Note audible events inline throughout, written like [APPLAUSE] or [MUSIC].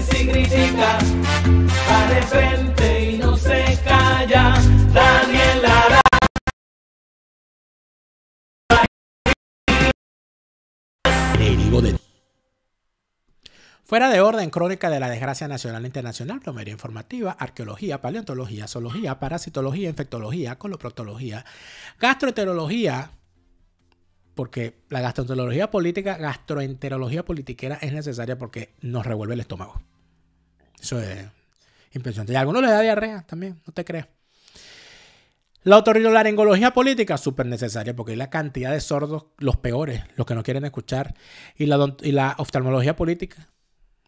y si de frente y no se calla. Daniel Lara. Fuera de orden, crónica de la desgracia nacional e internacional, plomería informativa, arqueología, paleontología, zoología, parasitología, infectología, coloproctología, gastroenterología, porque la gastroenterología política, gastroenterología politiquera es necesaria porque nos revuelve el estómago. Eso es impresionante. Y a algunos les da diarrea también, no te creas. La la otorrinolaringología política, súper necesaria, porque hay la cantidad de sordos, los peores, los que no quieren escuchar. Y la, oftalmología política,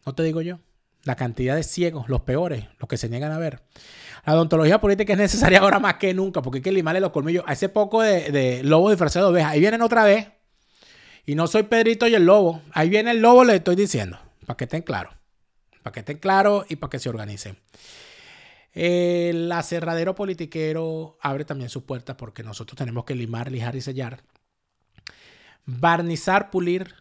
no te digo yo. La cantidad de ciegos, los peores, los que se niegan a ver. La odontología política es necesaria ahora más que nunca, porque hay que limarle los colmillos. A Hace poco de, de lobo disfrazado de oveja. Ahí vienen otra vez. Y no soy Pedrito y el lobo. Ahí viene el lobo, le estoy diciendo, para que estén claros para que estén claros y para que se organicen. El aserradero politiquero abre también sus puertas porque nosotros tenemos que limar, lijar y sellar. Barnizar, pulir,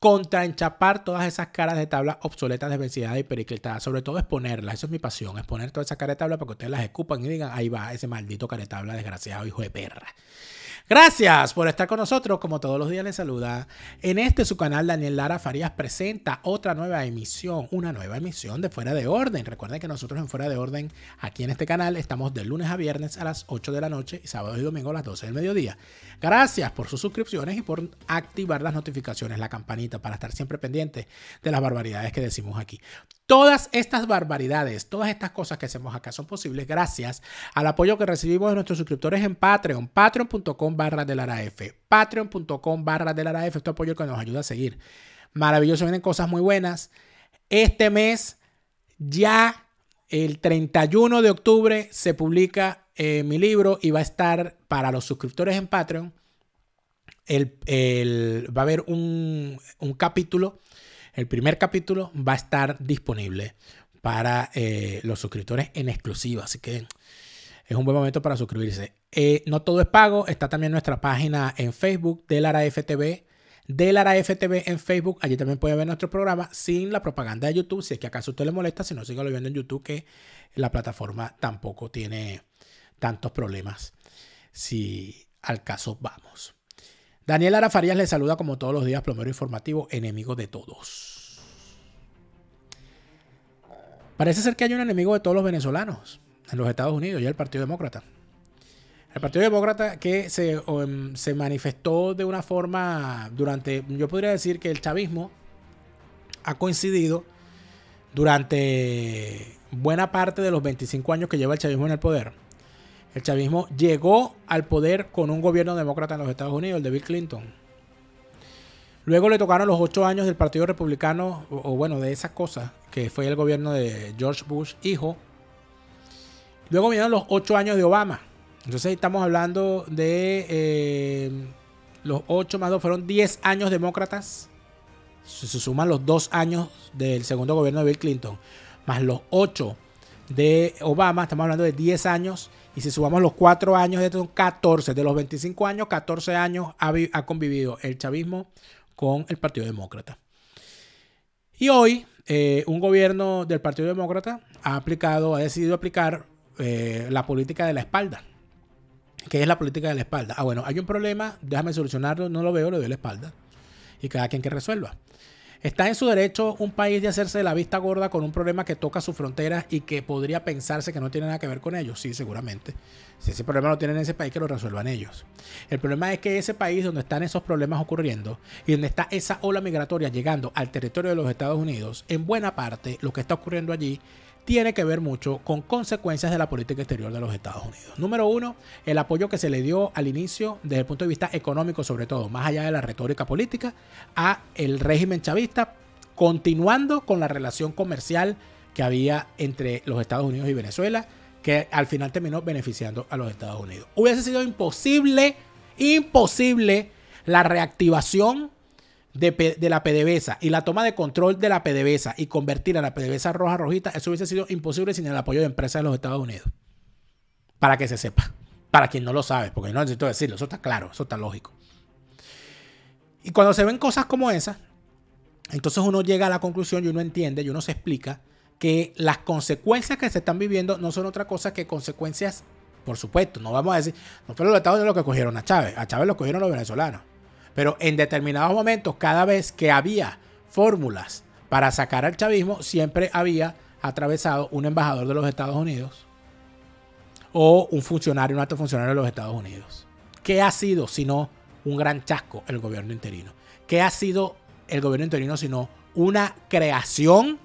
contraenchapar todas esas caras de tabla obsoletas, desvencidadas y periclitadas. Sobre todo exponerlas. Eso es mi pasión, exponer todas esas caras de tabla para que ustedes las escupan y digan, ahí va ese maldito cara tabla desgraciado, hijo de perra. Gracias por estar con nosotros. Como todos los días les saluda. En este su canal Daniel Lara Farías presenta otra nueva emisión, una nueva emisión de Fuera de Orden. Recuerden que nosotros en Fuera de Orden, aquí en este canal, estamos de lunes a viernes a las 8 de la noche y sábado y domingo a las 12 del mediodía. Gracias por sus suscripciones y por activar las notificaciones, la campanita para estar siempre pendiente de las barbaridades que decimos aquí. Todas estas barbaridades, todas estas cosas que hacemos acá son posibles gracias al apoyo que recibimos de nuestros suscriptores en Patreon, patreon.com barra del patreon.com barra del F, este apoyo que nos ayuda a seguir. Maravilloso, vienen cosas muy buenas. Este mes, ya el 31 de octubre, se publica eh, mi libro y va a estar para los suscriptores en Patreon. va a haber un, un capítulo el primer capítulo va a estar disponible para eh, los suscriptores en exclusiva, así que es un buen momento para suscribirse. Eh, no todo es pago, está también nuestra página en Facebook de Lara FTV. De Lara en Facebook, allí también puede ver nuestro programa sin la propaganda de YouTube, si es que acaso usted le molesta, si no, sígalo viendo en YouTube, que la plataforma tampoco tiene tantos problemas, si al caso vamos. Daniel Arafarías le saluda como todos los días, plomero informativo, enemigo de todos. Parece ser que hay un enemigo de todos los venezolanos en los Estados Unidos y el Partido Demócrata. El Partido Demócrata que se, um, se manifestó de una forma durante, yo podría decir que el chavismo ha coincidido durante buena parte de los 25 años que lleva el chavismo en el poder el chavismo llegó al poder con un gobierno demócrata en los Estados Unidos, el de Bill Clinton. Luego le tocaron los ocho años del Partido Republicano, o, bueno, de esas cosas, que fue el gobierno de George Bush, hijo. Luego vinieron los ocho años de Obama. Entonces estamos hablando de eh, los ocho más dos, fueron diez años demócratas. Se, se suman los dos años del segundo gobierno de Bill Clinton, más los ocho de Obama, estamos hablando de diez años y si subamos los cuatro años, son 14. De los 25 años, 14 años ha, convivido el chavismo con el Partido Demócrata. Y hoy, eh, un gobierno del Partido Demócrata ha aplicado, ha decidido aplicar eh, la política de la espalda. ¿Qué es la política de la espalda? Ah, bueno, hay un problema, déjame solucionarlo, no lo veo, le doy la espalda. Y cada quien que resuelva. Está en su derecho un país de hacerse la vista gorda con un problema que toca su fronteras y que podría pensarse que no tiene nada que ver con ellos. Sí, seguramente. Si ese problema lo tienen en ese país, que lo resuelvan ellos. El problema es que ese país donde están esos problemas ocurriendo y donde está esa ola migratoria llegando al territorio de los Estados Unidos, en buena parte lo que está ocurriendo allí tiene que ver mucho con consecuencias de la política exterior de los Estados Unidos. Número uno, el apoyo que se le dio al inicio desde el punto de vista económico, sobre todo, más allá de la retórica política, a el régimen chavista, continuando con la relación comercial que había entre los Estados Unidos y Venezuela, que al final terminó beneficiando a los Estados Unidos. Hubiese sido imposible, imposible la reactivación de, la PDVSA y la toma de control de la PDVSA y convertir a la PDVSA roja rojita, eso hubiese sido imposible sin el apoyo de empresas de los Estados Unidos. Para que se sepa. Para quien no lo sabe, porque no necesito decirlo, eso está claro, eso está lógico. Y cuando se ven cosas como esas, entonces uno llega a la conclusión y uno entiende y uno se explica que las consecuencias que se están viviendo no son otra cosa que consecuencias, por supuesto, no vamos a decir, no los Estados Unidos los que cogieron a Chávez, a Chávez lo cogieron los venezolanos. Pero en determinados momentos, cada vez que había fórmulas para sacar al chavismo, siempre había atravesado un embajador de los Estados Unidos o un funcionario, un alto funcionario de los Estados Unidos. ¿Qué ha sido sino un gran chasco el gobierno interino? ¿Qué ha sido el gobierno interino sino una creación?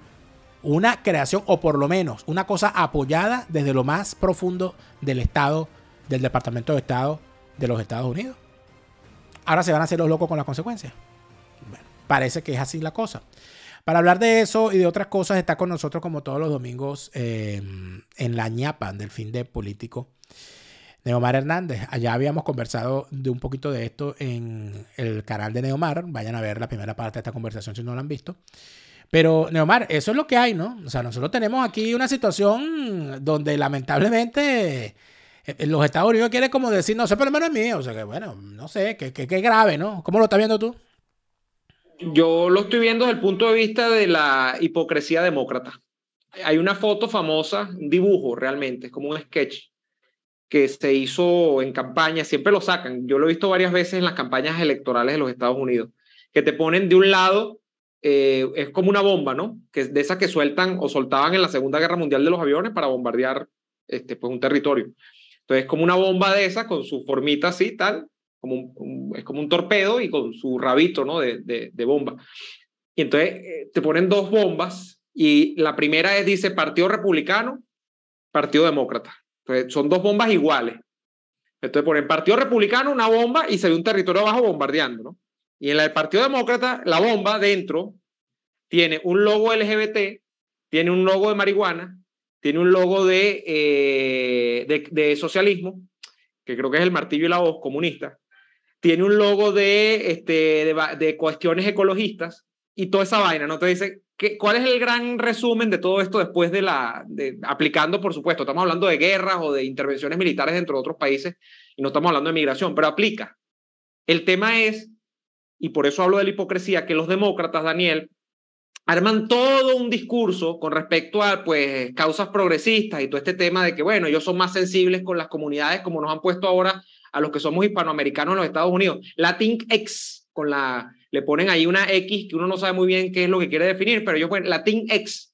Una creación, o por lo menos una cosa apoyada desde lo más profundo del Estado, del Departamento de Estado de los Estados Unidos. Ahora se van a hacer los locos con las consecuencias. parece que es así la cosa. Para hablar de eso y de otras cosas, está con nosotros como todos los domingos em, en la ñapa del fin de político. Neomar Hernández. Allá habíamos conversado de un poquito de esto en el canal de Neomar. Vayan a ver la primera parte de esta conversación si no la han visto. Pero, Neomar, eso es lo que hay, ¿no? O sea, nosotros tenemos aquí una situación donde lamentablemente en eh, eh, los Estados Unidos quiere como decir, no sé, pero menos es mío. O sea, que bueno, no sé, que, qué grave, ¿no? ¿Cómo lo estás viendo tú? Yo lo estoy viendo desde el punto de vista de la hipocresía demócrata. Hay una foto famosa, un dibujo realmente, es como un sketch que se hizo en campaña, siempre lo sacan. Yo lo he visto varias veces en las campañas electorales de los Estados Unidos, que te ponen de un lado, eh, es como una bomba, ¿no? Que es de esas que sueltan o soltaban en la Segunda Guerra Mundial de los aviones para bombardear este, pues, un territorio. Entonces, es como una bomba de esas con su formita así, tal, como es como un torpedo y con su rabito, ¿no? De, de, bomba. Y entonces eh, te ponen dos bombas y la primera es, dice, Partido Republicano, Partido Demócrata. Entonces, son dos bombas iguales. Entonces ponen Partido Republicano, una bomba y se ve un territorio abajo bombardeando, ¿no? Y en la del Partido Demócrata, la bomba dentro tiene un logo LGBT, tiene un logo de marihuana, tiene un logo eh, de, de, socialismo, que creo que es el martillo y la voz comunista, tiene un logo de, este, de, cuestiones ecologistas y toda esa vaina, ¿no? Te dice, ¿cuál es el gran resumen de todo esto después de la, aplicando, por supuesto, estamos hablando de guerras o de intervenciones militares dentro de otros países y no estamos hablando de migración, pero aplica. El tema es, y por eso hablo de la hipocresía, que los demócratas, Daniel, arman todo un discurso con respecto a pues causas progresistas y todo este tema de que bueno, ellos son más sensibles con las comunidades como nos han puesto ahora a los que somos hispanoamericanos en los Estados Unidos. Latinx con la le ponen ahí una X que uno no sabe muy bien qué es lo que quiere definir, pero ellos bueno, Latinx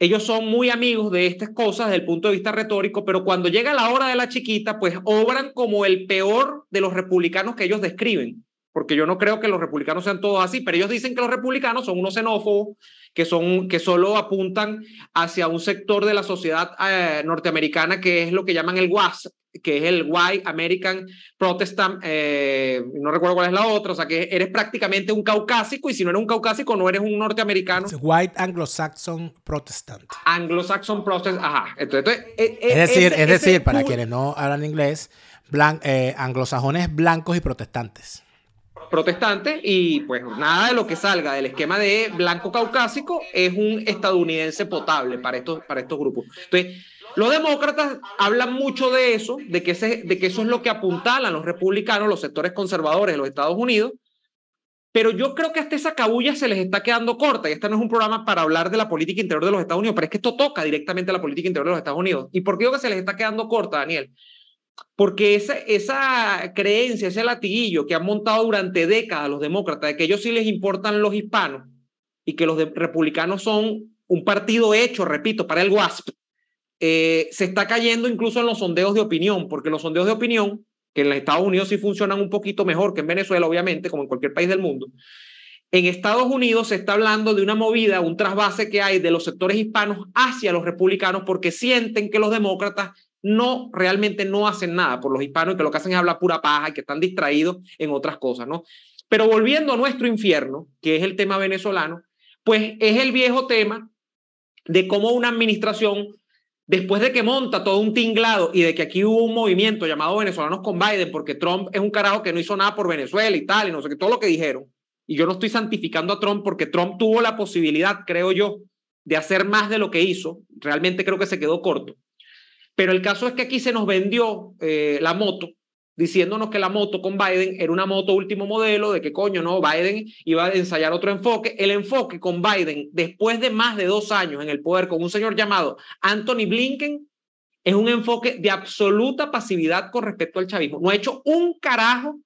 ellos son muy amigos de estas cosas desde el punto de vista retórico, pero cuando llega la hora de la chiquita, pues obran como el peor de los republicanos que ellos describen porque yo no creo que los republicanos sean todos así, pero ellos dicen que los republicanos son unos xenófobos, que, son, que solo apuntan hacia un sector de la sociedad eh, norteamericana que es lo que llaman el WAS, que es el White American Protestant, eh, no recuerdo cuál es la otra, o sea que eres prácticamente un caucásico y si no eres un caucásico no eres un norteamericano. white Anglo-Saxon Protestant. Anglo-Saxon Protestant, ajá. E, e, es decir, es decir, para quienes no hablan inglés, eh, anglosajones blancos y protestantes. Protestantes y pues nada de lo que salga del esquema de blanco caucásico es un estadounidense potable para estos, para estos grupos. Entonces, los demócratas hablan mucho de eso, de que, de que eso es lo que apuntalan los republicanos, los sectores conservadores de los Estados Unidos, pero yo creo que hasta esa cabulla se les está quedando corta y este no es un programa para hablar de la política interior de los Estados Unidos, pero es que esto toca directamente la política interior de los Estados Unidos. ¿Y por qué digo que se les está quedando corta, Daniel? Porque esa, esa creencia, ese latiguillo que han montado durante décadas los demócratas, de que ellos sí les importan los hispanos y que los republicanos son un partido hecho, repito, para el WASP, eh, se está cayendo incluso en los sondeos de opinión, porque los sondeos de opinión, que en los Estados Unidos sí funcionan un poquito mejor que en Venezuela, obviamente, como en cualquier país del mundo, en Estados Unidos se está hablando de una movida, un trasvase que hay de los sectores hispanos hacia los republicanos porque sienten que los demócratas no realmente no hacen nada por los hispanos, que lo que hacen es hablar pura paja y que están distraídos en otras cosas, ¿no? Pero volviendo a nuestro infierno, que es el tema venezolano, pues es el viejo tema de cómo una administración, después de que monta todo un tinglado y de que aquí hubo un movimiento llamado venezolanos con Biden, porque Trump es un carajo que no hizo nada por Venezuela y tal, y no sé qué, todo lo que dijeron, y yo no estoy santificando a Trump porque Trump tuvo la posibilidad, creo yo, de hacer más de lo que hizo, realmente creo que se quedó corto pero el caso es que aquí se nos vendió eh, la moto, diciéndonos que la moto con Biden era una moto último modelo, de que coño, no, Biden iba a ensayar otro enfoque. El enfoque con Biden, después de más de dos años en el poder con un señor llamado Anthony Blinken, es un enfoque de absoluta pasividad con respecto al chavismo. No ha hecho un carajo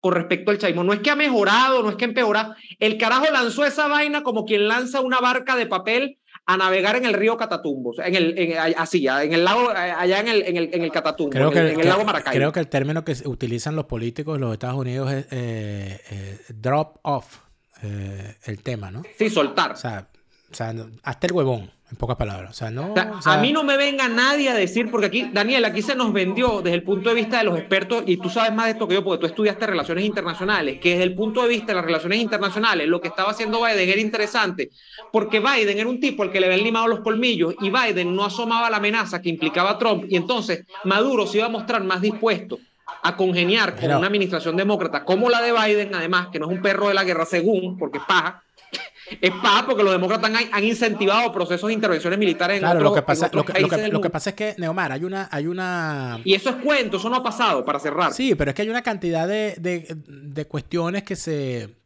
con respecto al chavismo. No es que ha mejorado, no es que empeora. El carajo lanzó esa vaina como quien lanza una barca de papel a navegar en el río Catatumbo en el, en, así, en el lago, allá en el, en el, en el Catatumbo, en, el, lago Maracay. Creo que el término que utilizan los políticos de los Estados Unidos es eh, eh, drop off, eh, el tema, ¿no? Sí, soltar. O sea, hasta el huevón, en pocas palabras. a mí no me venga nadie a decir, porque aquí, Daniel, aquí se nos vendió desde el punto de vista de los expertos, y tú sabes más de esto que yo, porque tú estudiaste relaciones internacionales, que desde el punto de vista de las relaciones internacionales, lo que estaba haciendo Biden era interesante, porque Biden era un tipo al que le habían limado los colmillos y Biden no asomaba la amenaza que implicaba Trump, y entonces Maduro se iba a mostrar más dispuesto a congeniar con una administración demócrata como la de Biden, además, que no es un perro de la guerra según, porque paja, es paz porque los demócratas han, incentivado procesos de intervenciones militares en claro, otros, lo que pasa, lo que, pasa es que, Neomar, hay una, hay una. Y eso es cuento, eso no ha pasado, para cerrar. Sí, pero es que hay una cantidad de, cuestiones que se.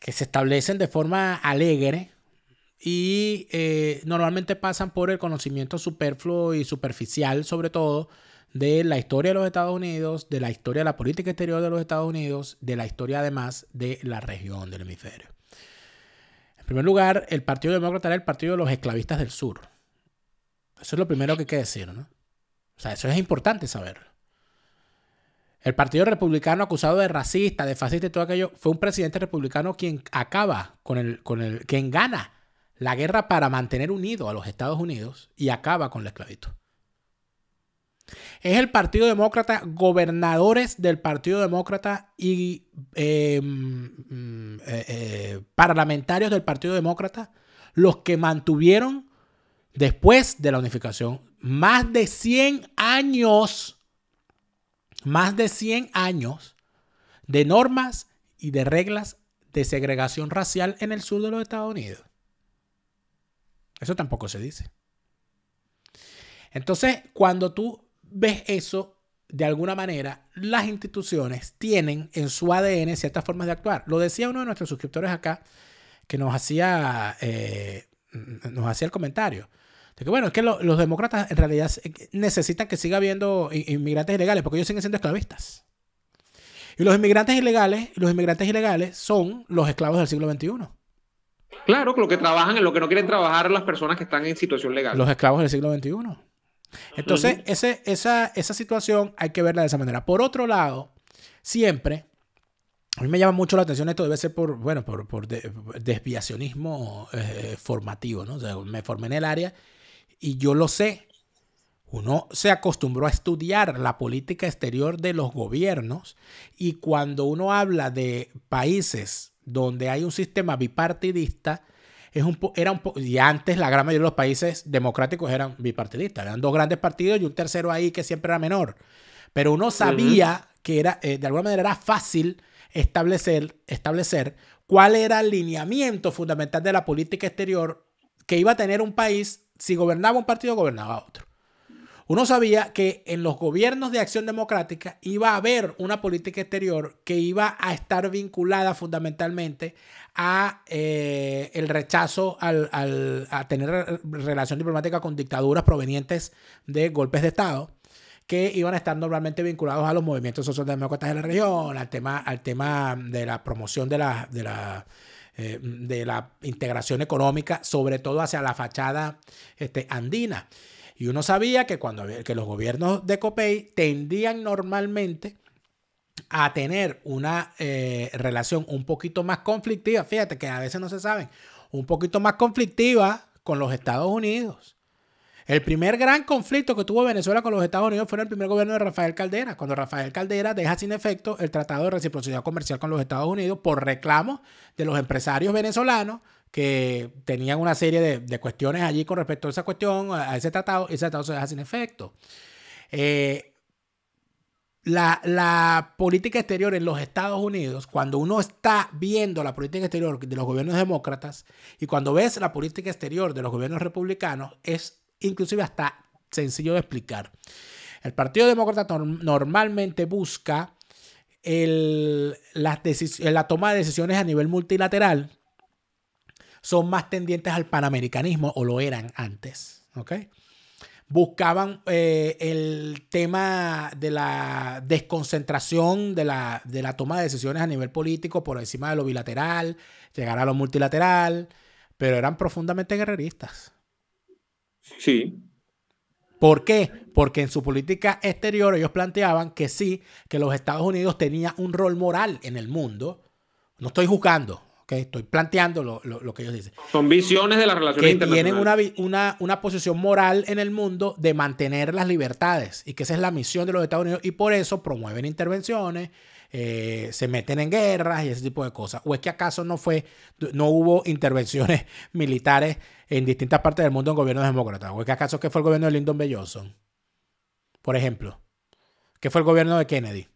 que se establecen de forma alegre y eh, normalmente pasan por el conocimiento superfluo y superficial, sobre todo de la historia de los Estados Unidos, de la historia de la política exterior de los Estados Unidos, de la historia además de la región del hemisferio. En primer lugar, el Partido Demócrata era el Partido de los Esclavistas del Sur. Eso es lo primero que hay que decir, ¿no? O sea, eso es importante saberlo. El Partido Republicano acusado de racista, de fascista y todo aquello, fue un presidente republicano quien acaba con el, con el, quien gana la guerra para mantener unido a los Estados Unidos y acaba con la esclavitud. Es el Partido Demócrata, gobernadores del Partido Demócrata y eh, mm, mm, eh, eh, parlamentarios del Partido Demócrata los que mantuvieron después de la unificación más de 100 años, más de 100 años de normas y de reglas de segregación racial en el sur de los Estados Unidos. Eso tampoco se dice. Entonces, cuando tú ves eso de alguna manera, las instituciones tienen en su ADN ciertas formas de actuar. Lo decía uno de nuestros suscriptores acá, que nos hacía, eh, nos hacía el comentario. De que bueno, es que los demócratas en realidad necesitan que siga habiendo inmigrantes ilegales, porque ellos siguen siendo esclavistas. Y los inmigrantes ilegales, los inmigrantes ilegales son los esclavos del siglo XXI. Claro, lo que trabajan, lo que no quieren trabajar las personas que están en situación legal. Los esclavos del siglo XXI. Entonces, esa, situación hay que verla de esa manera. Por otro lado, siempre, a mí me llama mucho la atención esto, debe ser por, bueno, desviacionismo eh, formativo, ¿no? me formé en el área y yo lo sé. Uno se acostumbró a estudiar la política exterior de los gobiernos y cuando uno habla de países donde hay un sistema bipartidista, era un y antes la gran mayoría de los países democráticos eran bipartidistas, eran dos grandes partidos y un tercero ahí que siempre era menor. Pero uno sabía que era, eh, de alguna manera era fácil establecer, establecer cuál era el lineamiento fundamental de la política exterior que iba a tener un país si gobernaba un partido gobernaba otro. Uno sabía que en los gobiernos de acción democrática iba a haber una política exterior que iba a estar vinculada fundamentalmente a eh, el rechazo al, a tener relación diplomática con dictaduras provenientes de golpes de Estado que iban a estar normalmente vinculados a los movimientos socialdemócratas de la región, al tema, al tema de la promoción de la, de la, eh, de la integración económica, sobre todo hacia la fachada este, andina. Y uno sabía que cuando que los gobiernos de Copey tendían normalmente a tener una eh, relación un poquito más conflictiva, fíjate que a veces no se saben, un poquito más conflictiva con los Estados Unidos. El primer gran conflicto que tuvo Venezuela con los Estados Unidos fue en el primer gobierno de Rafael Caldera, cuando Rafael Caldera deja sin efecto el Tratado de Reciprocidad Comercial con los Estados Unidos por reclamo de los empresarios venezolanos que tenían una serie de, cuestiones allí con respecto a esa cuestión, a ese tratado, y ese tratado se deja sin efecto. Eh, la, la, política exterior en los Estados Unidos, cuando uno está viendo la política exterior de los gobiernos demócratas y cuando ves la política exterior de los gobiernos republicanos, es inclusive hasta sencillo de explicar. El Partido Demócrata normalmente busca la, toma de decisiones a nivel multilateral, son más tendientes al panamericanismo o lo eran antes. ¿okay? Buscaban eh, el tema de la desconcentración de la, de la, toma de decisiones a nivel político por encima de lo bilateral, llegar a lo multilateral, pero eran profundamente guerreristas. Sí. ¿Por qué? Porque en su política exterior ellos planteaban que sí, que los Estados Unidos tenía un rol moral en el mundo. No estoy juzgando, estoy planteando lo, que ellos dicen. Son visiones de la relación que Tienen una, una, una posición moral en el mundo de mantener las libertades y que esa es la misión de los Estados Unidos y por eso promueven intervenciones, eh, se meten en guerras y ese tipo de cosas. ¿O es que acaso no fue, no hubo intervenciones [LAUGHS] militares en distintas partes del mundo en gobiernos demócratas? ¿O es que acaso que fue el gobierno de Lyndon B. Johnson? Por ejemplo, ¿qué fue el gobierno de Kennedy?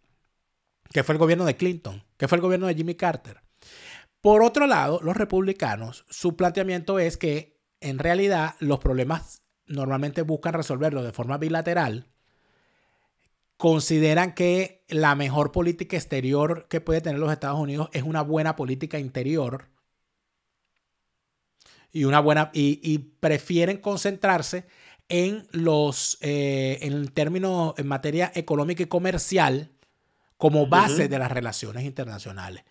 ¿Qué fue el gobierno de Clinton? ¿Qué fue el gobierno de Jimmy Carter? Por otro lado, los republicanos, su planteamiento es que en realidad los problemas normalmente buscan resolverlos de forma bilateral consideran que la mejor política exterior que puede tener los Estados Unidos es una buena política interior y una buena y, prefieren concentrarse en los eh, en términos en materia económica y comercial como base de las relaciones internacionales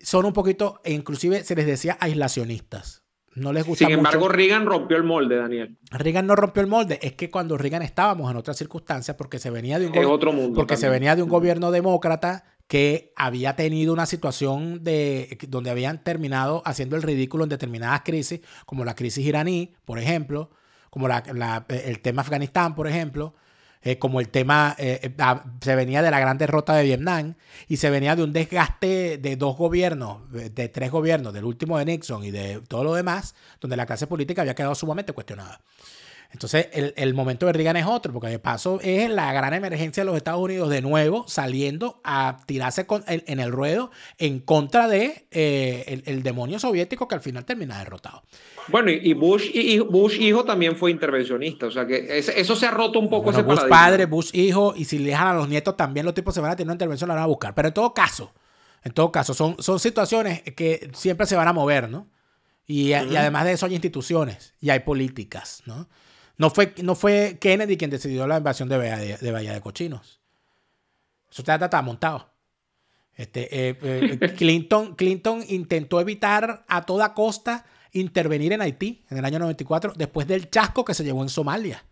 son un poquito e inclusive se les decía aislacionistas no les gusta. Sin embargo, Reagan rompió el molde, Daniel. Reagan no rompió el molde. Es que cuando Reagan estábamos en otras circunstancias, porque se venía de un, otro mundo porque se venía de un gobierno demócrata que había tenido una situación de, donde habían terminado haciendo el ridículo en determinadas crisis, como la crisis iraní, por ejemplo, como el tema Afganistán, por ejemplo. Eh, como el tema eh, eh, ah, se venía de la gran derrota de Vietnam y se venía de un desgaste de dos gobiernos, de tres gobiernos, del último de Nixon y de todo lo demás, donde la clase política había quedado sumamente cuestionada. Entonces, el, momento de Reagan es otro, porque de paso es la gran emergencia de los Estados Unidos de nuevo saliendo a tirarse con, en, el ruedo en contra de eh, el, demonio soviético que al final termina derrotado. Bueno, y Bush, y Bush hijo también fue intervencionista, o sea que eso se ha roto un poco ese Bush padre, Bush hijo, y si le dejan a los nietos también los tipos se van a tener una intervención, la van a buscar. Pero en todo caso, en todo caso, son, son situaciones que siempre se van a mover, ¿no? y además de eso hay instituciones y hay políticas, ¿no? No fue, no fue Kennedy quien decidió la invasión de Bahía de, Cochinos. Eso está, montado. Este, eh, eh, [LAUGHS] Clinton, Clinton intentó evitar a toda costa intervenir en Haití en el año 94 después del chasco que se llevó en Somalia.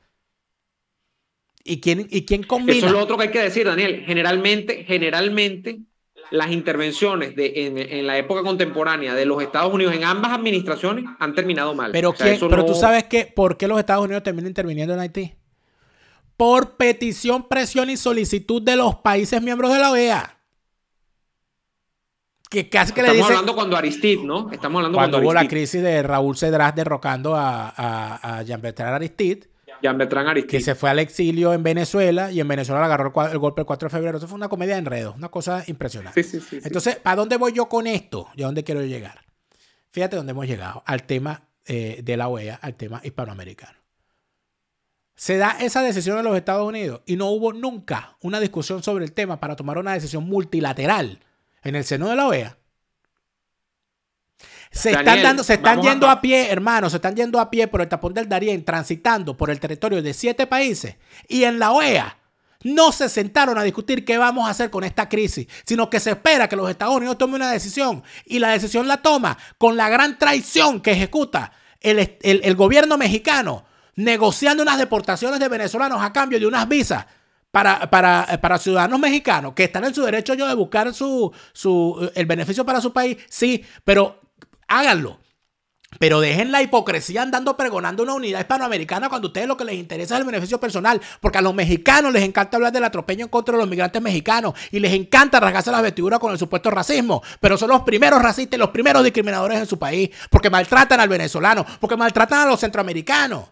¿Y quién, y quién combina? Eso es lo otro que hay que decir, Daniel. Generalmente, generalmente las intervenciones en, la época contemporánea de los Estados Unidos en ambas administraciones han terminado mal. Pero, tú sabes que, por qué los Estados Unidos terminan interviniendo en Haití. Por petición, presión y solicitud de los países miembros de la OEA. Que Estamos hablando cuando Aristide, ¿no? Estamos hablando cuando, hubo la crisis de Raúl Cedrás derrocando a, a Jean-Bertrand Aristide que se fue al exilio en Venezuela y en Venezuela le agarró el, golpe el 4 de febrero. Eso fue una comedia de enredo, una cosa impresionante. Entonces, ¿para dónde voy yo con esto? ¿Y a dónde quiero llegar? Fíjate dónde hemos llegado, al tema eh, de la OEA, al tema hispanoamericano. Se da esa decisión en los Estados Unidos y no hubo nunca una discusión sobre el tema para tomar una decisión multilateral en el seno de la OEA se están, se están yendo a... pie, hermanos se están yendo a pie por el tapón del Darién, transitando por el territorio de siete países. Y en la OEA no se sentaron a discutir qué vamos a hacer con esta crisis, sino que se espera que los Estados Unidos tomen una decisión. Y la decisión la toma con la gran traición que ejecuta el, gobierno mexicano negociando unas deportaciones de venezolanos a cambio de unas visas para, ciudadanos mexicanos que están en su derecho yo de buscar su, eh, el beneficio para su país, sí, pero háganlo. Pero dejen la hipocresía andando pregonando una unidad hispanoamericana cuando a ustedes lo que les interesa es el beneficio personal. Porque a los mexicanos les encanta hablar del atropello en contra de los migrantes mexicanos y les encanta rasgarse las vestiduras con el supuesto racismo. Pero son los primeros racistas y los primeros discriminadores en su país. Porque maltratan al venezolano, porque maltratan a los centroamericanos.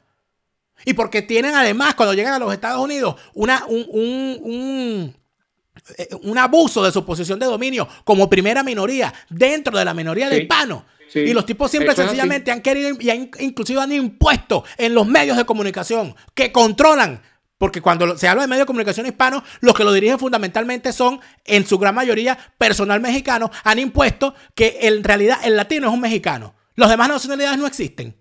Y porque tienen además, cuando llegan a los Estados Unidos, una, un, un, eh, abuso de su posición de dominio como primera minoría dentro de la minoría de hispanos y los tipos siempre sencillamente han querido y han, inclusive han impuesto en los medios de comunicación que controlan. Porque cuando se habla de medios de comunicación hispanos, los que lo dirigen fundamentalmente son, en su gran mayoría, personal mexicano. Han impuesto que en realidad el latino es un mexicano. Los demás nacionalidades no existen.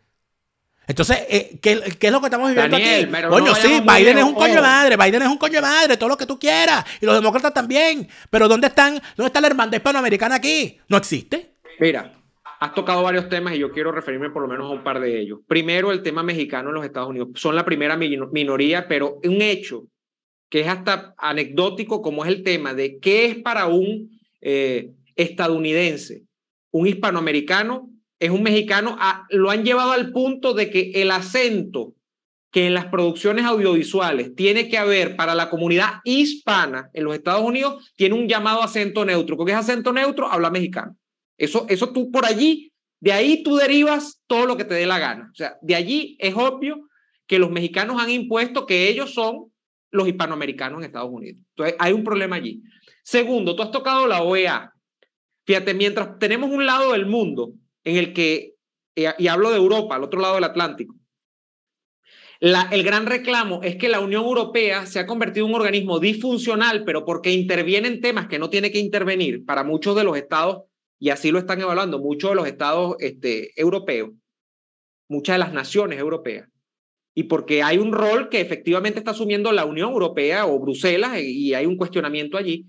Entonces, eh, ¿qué, es lo que estamos viviendo aquí? Coño, sí, Biden es un coño madre, Biden es un coño madre, todo lo que tú quieras, y los demócratas también. Pero ¿dónde están? ¿Dónde está la hermandad hispanoamericana aquí? No existe. Mira, has tocado varios temas y yo quiero referirme por lo menos a un par de ellos. Primero, el tema mexicano en los Estados Unidos. Son la primera minoría, pero un hecho que es hasta anecdótico como es el tema de qué es para un eh, estadounidense, un hispanoamericano, es un mexicano, ah, lo han llevado al punto de que el acento que en las producciones audiovisuales tiene que haber para la comunidad hispana en los Estados Unidos tiene un llamado acento neutro. es acento neutro? Habla mexicano. Eso, tú por allí, de ahí tú derivas todo lo que te dé la gana. O sea, de allí es obvio que los mexicanos han impuesto que ellos son los hispanoamericanos en Estados Unidos. Entonces, hay un problema allí. Segundo, tú has tocado la OEA. Fíjate, mientras tenemos un lado del mundo en el que, y hablo de Europa, al otro lado del Atlántico, el gran reclamo es que la Unión Europea se ha convertido en un organismo disfuncional, pero porque interviene en temas que no tiene que intervenir para muchos de los estados y así lo están evaluando muchos de los estados este, europeos, muchas de las naciones europeas, y porque hay un rol que efectivamente está asumiendo la Unión Europea o Bruselas eh, y hay un cuestionamiento allí.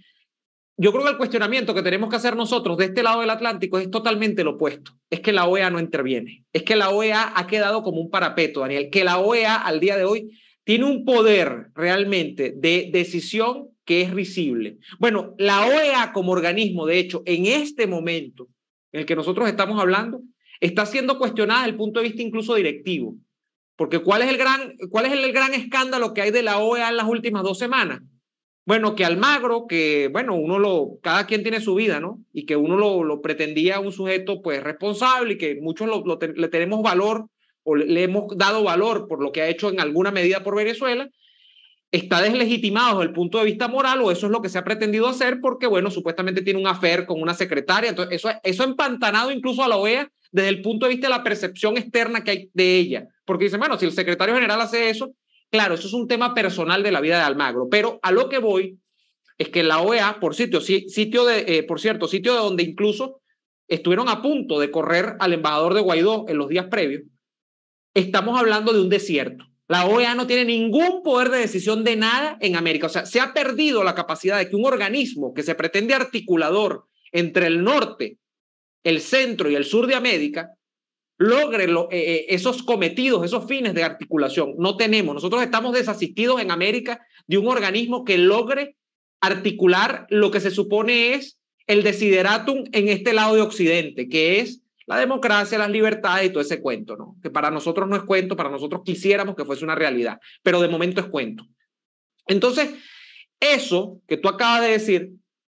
Yo creo que el cuestionamiento que tenemos que hacer nosotros de este lado del Atlántico es totalmente lo opuesto. Es que la OEA no interviene. Es que la OEA ha quedado como un parapeto, Daniel. Que la OEA al día de hoy tiene un poder realmente de decisión que es risible. Bueno, la OEA como organismo, de hecho, en este momento en el que nosotros estamos hablando, está siendo cuestionada desde el punto de vista incluso directivo. Porque ¿cuál es el gran, cuál es el gran escándalo que hay de la OEA en las últimas dos semanas? Bueno, que Almagro, que bueno, uno lo, cada quien tiene su vida, ¿no? Y que uno lo, pretendía un sujeto pues responsable y que muchos le tenemos valor o le hemos dado valor por lo que ha hecho en alguna medida por Venezuela, está deslegitimado desde el punto de vista moral o eso es lo que se ha pretendido hacer porque, bueno, supuestamente tiene un afer con una secretaria. Entonces, eso, eso ha empantanado incluso a la OEA desde el punto de vista de la percepción externa que hay de ella. Porque dice bueno, si el secretario general hace eso, claro, eso es un tema personal de la vida de Almagro. Pero a lo que voy es que la OEA, por, sitio, sitio de, eh, por cierto, sitio de donde incluso estuvieron a punto de correr al embajador de Guaidó en los días previos, estamos hablando de un desierto. La OEA no tiene ningún poder de decisión de nada en América. O sea, se ha perdido la capacidad de que un organismo que se pretende articulador entre el norte, el centro y el sur de América logre eh, eh, esos cometidos, esos fines de articulación. No tenemos. Nosotros estamos desasistidos en América de un organismo que logre articular lo que se supone es el desideratum en este lado de Occidente, que es la democracia, las libertades y todo ese cuento, ¿no? Que para nosotros no es cuento, para nosotros quisiéramos que fuese una realidad, pero de momento es cuento. Entonces, eso que tú acabas de decir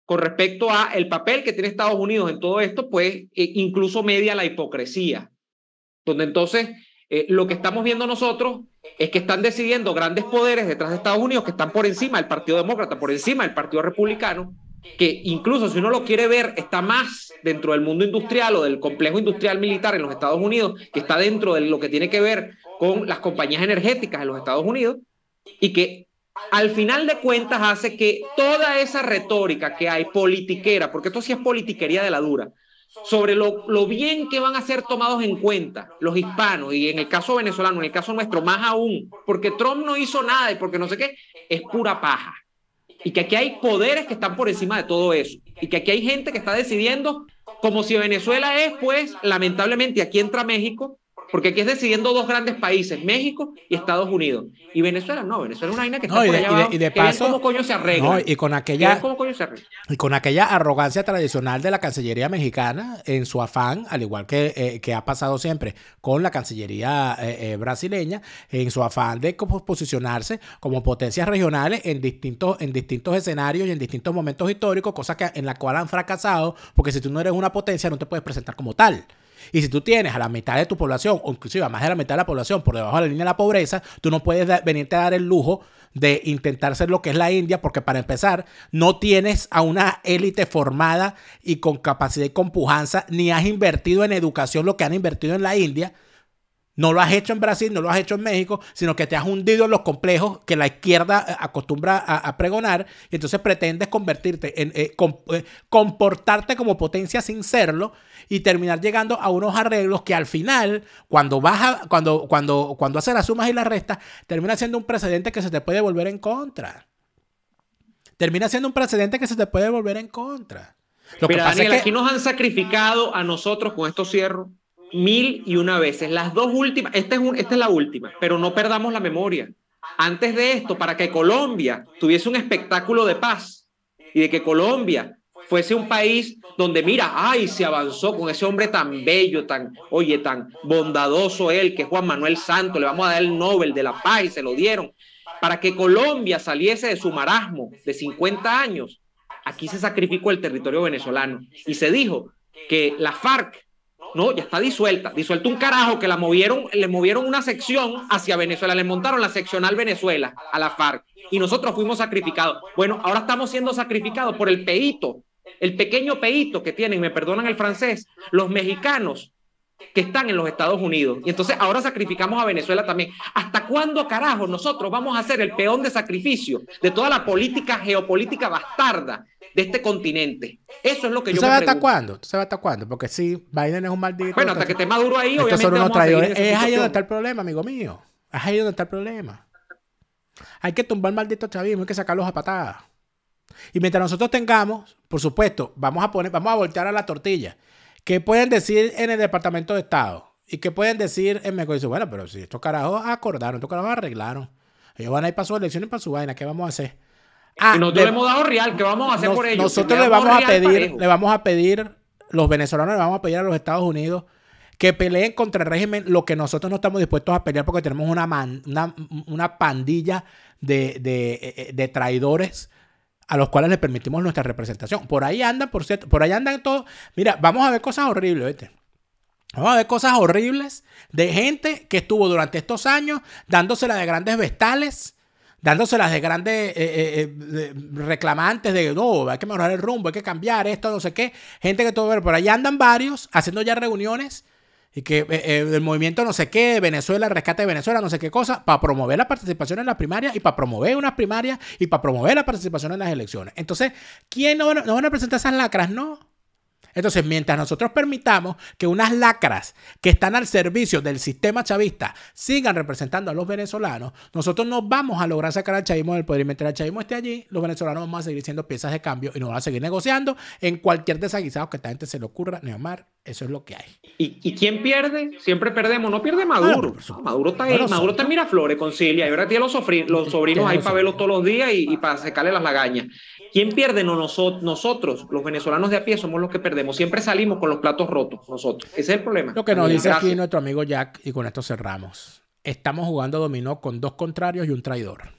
con respecto a el papel que tiene Estados Unidos en todo esto, pues eh, incluso media la hipocresía, donde entonces eh, lo que estamos viendo nosotros es que están decidiendo grandes poderes detrás de Estados Unidos que están por encima del Partido Demócrata, por encima del Partido Republicano, que incluso si uno lo quiere ver, está más dentro del mundo industrial o del complejo industrial militar en los Estados Unidos, que está dentro de lo que tiene que ver con las compañías energéticas en los Estados Unidos, y que al final de cuentas hace que toda esa retórica que hay politiquera, porque esto sí es politiquería de la dura, sobre lo, lo, bien que van a ser tomados en cuenta los hispanos y en el caso venezolano, en el caso nuestro, más aún, porque Trump no hizo nada y porque no sé qué, es pura paja y que aquí hay poderes que están por encima de todo eso y que aquí hay gente que está decidiendo como si Venezuela es, pues lamentablemente aquí entra México porque aquí es decidiendo dos grandes países, México y Estados Unidos. Y Venezuela no, Venezuela es una vaina que está por allá y, abajo, de, paso, cómo coño se arregla. y con aquella Y con aquella arrogancia tradicional de la Cancillería mexicana en su afán, al igual que, eh, ha pasado siempre con la Cancillería eh, eh, brasileña, en su afán de posicionarse como potencias regionales en distintos en distintos escenarios y en distintos momentos históricos, cosa que en la cual han fracasado, porque si tú no eres una potencia no te puedes presentar como tal. Y si tú tienes a la mitad de tu población, o inclusive a más de la mitad de la población por debajo de la línea de la pobreza, tú no puedes venirte a dar el lujo de intentar ser lo que es la India, porque para empezar, no tienes a una élite formada y con capacidad y con pujanza, ni has invertido en educación lo que han invertido en la India. No lo has hecho en Brasil, no lo has hecho en México, sino que te has hundido en los complejos que la izquierda eh, acostumbra a, pregonar y entonces pretendes convertirte en eh, eh, comportarte como potencia sin serlo y terminar llegando a unos arreglos que al final, cuando baja, cuando, cuando, cuando hace las sumas y las restas, termina siendo un precedente que se te puede volver en contra. Termina siendo un precedente que se te puede volver en contra. Lo que pasa es que... aquí nos han sacrificado a nosotros con estos cierros mil y una veces. Las dos últimas, esta es, un, esta es la última, pero no perdamos la memoria. Antes de esto, para que Colombia tuviese un espectáculo de paz y de que Colombia fuese un país donde, mira, ay, se avanzó con ese hombre tan bello, tan, oye, tan bondadoso él, que es Juan Manuel Santo le vamos a dar el Nobel de la Paz y se lo dieron. Para que Colombia saliese de su marasmo de 50 años, aquí se sacrificó el territorio venezolano y se dijo que la FARC no, ya está disuelta. Disuelta un carajo que la movieron, le movieron una sección hacia Venezuela, le montaron la seccional Venezuela a la FARC y nosotros fuimos sacrificados. Bueno, ahora estamos siendo sacrificados por el peito, el pequeño peito que tienen, me perdonan el francés, los mexicanos que están en los Estados Unidos. Y entonces ahora sacrificamos a Venezuela también. ¿Hasta cuándo carajo nosotros vamos a ser el peón de sacrificio de toda la política geopolítica bastarda de este continente? Eso es lo que ¿Tú yo sabes hasta cuándo? ¿Tú sabes hasta cuándo? Porque sí, Biden es un maldito. Bueno, hasta que esté maduro ahí, obviamente. Es ahí donde está el problema, amigo mío. Es ahí donde está el problema. Hay que tumbar malditos maldito chavismo, hay que sacarlos a patadas. Y mientras nosotros tengamos, por supuesto, vamos a poner, vamos a voltear a la tortilla. ¿Qué pueden decir en el Departamento de Estado? ¿Y qué pueden decir en México? Dice, bueno, pero si estos carajos acordaron, estos carajos arreglaron. Ellos van a ir para su elección y para su vaina, ¿qué vamos a hacer? Ah, nosotros le hemos dado real, ¿qué vamos a hacer por ellos? Nosotros le vamos, a pedir, le vamos a pedir, los venezolanos le vamos a pedir a los Estados Unidos que peleen contra el régimen lo que nosotros no estamos dispuestos a pelear porque tenemos una, una, pandilla de, de, eh, eh, de traidores a los cuales le permitimos nuestra representación. Por ahí andan, por cierto, por ahí andan todos. Mira, vamos a ver cosas horribles, ¿viste? Vamos a ver cosas horribles de gente que estuvo durante estos años dándosela de grandes vestales, dándoselas de grandes eh, eh, eh, reclamantes de no, hay que mejorar el rumbo, hay que cambiar esto, no sé qué. Gente que todo, por ahí andan varios haciendo ya reuniones y que eh, eh, el movimiento no sé qué, Venezuela, rescate de Venezuela, no sé qué cosa, para promover la participación en las primarias y para promover unas primarias y para promover la participación en las elecciones. Entonces, ¿quién nos no van a presentar esas lacras, no? Entonces, mientras nosotros permitamos que unas lacras que están al servicio del sistema chavista sigan representando a los venezolanos, nosotros no vamos a lograr sacar al chavismo del poder. Y meter al chavismo esté allí, los venezolanos vamos a seguir siendo piezas de cambio y nos van a seguir negociando en cualquier desaguisado que a esta gente se le ocurra, Neomar. Eso es lo que hay. ¿Y, quién pierde? Siempre perdemos. No pierde Maduro. Maduro está ahí. Maduro está concilia. Y ahora tiene los, sobrinos ahí para verlos todos los días y, para sacarle las lagañas. ¿Quién pierde? No, nosotros, nosotros, los venezolanos de a pie, somos los que perdemos Siempre salimos con los platos rotos nosotros. Ese es el problema. Lo que nos dice aquí nuestro amigo Jack, y con esto cerramos. Estamos jugando dominó con dos contrarios y un traidor.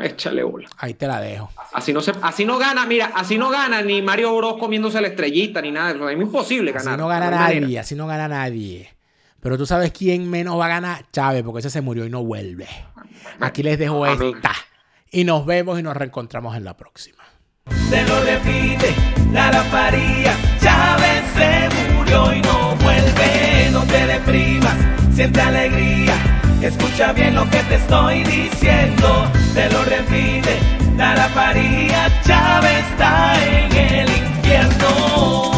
Échale bola. Ahí te la dejo. Así no, se, así no gana, mira, así no gana ni Mario Bros comiéndose la estrellita ni nada. Es imposible ganar. Así no gana nadie, así no gana nadie. Pero tú sabes quién menos va a ganar, Chávez, porque ese se murió y no vuelve. Aquí les dejo esta. Y nos vemos y nos reencontramos en la próxima. Te lo repite, la Faría, Chávez se murió y no vuelve. No te deprimas, siente alegría, escucha bien lo que te estoy diciendo. Te lo repite, la Faría, Chávez está en el infierno.